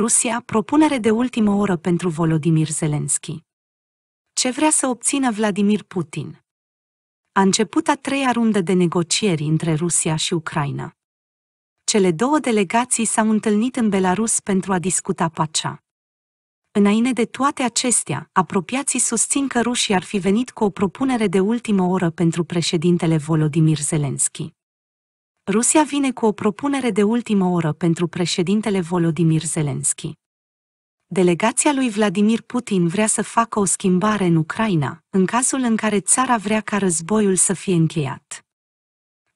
Rusia, propunere de ultimă oră pentru Volodimir Zelenski. Ce vrea să obțină Vladimir Putin? A început a treia rundă de negocieri între Rusia și Ucraina. Cele două delegații s-au întâlnit în Belarus pentru a discuta pacea. Înainte de toate acestea, apropiații susțin că rușii ar fi venit cu o propunere de ultimă oră pentru președintele Volodimir Zelenski. Rusia vine cu o propunere de ultimă oră pentru președintele Volodymyr Zelensky. Delegația lui Vladimir Putin vrea să facă o schimbare în Ucraina, în cazul în care țara vrea ca războiul să fie încheiat.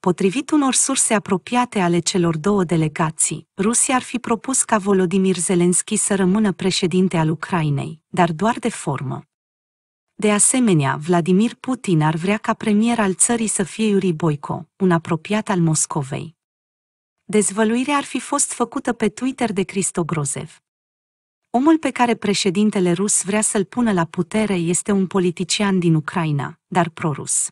Potrivit unor surse apropiate ale celor două delegații, Rusia ar fi propus ca Volodymyr Zelensky să rămână președinte al Ucrainei, dar doar de formă. De asemenea, Vladimir Putin ar vrea ca premier al țării să fie Yuri Boico, un apropiat al Moscovei. Dezvăluirea ar fi fost făcută pe Twitter de Cristo Grozev. Omul pe care președintele rus vrea să-l pună la putere este un politician din Ucraina, dar prorus.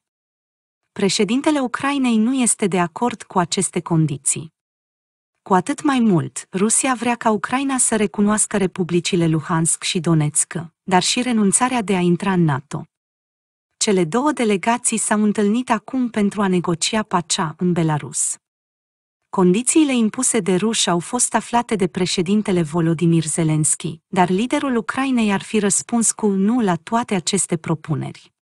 Președintele Ucrainei nu este de acord cu aceste condiții. Cu atât mai mult, Rusia vrea ca Ucraina să recunoască republicile Luhansk și Donetsk, dar și renunțarea de a intra în NATO. Cele două delegații s-au întâlnit acum pentru a negocia pacea în Belarus. Condițiile impuse de ruși au fost aflate de președintele Volodimir Zelensky, dar liderul Ucrainei ar fi răspuns cu nu la toate aceste propuneri.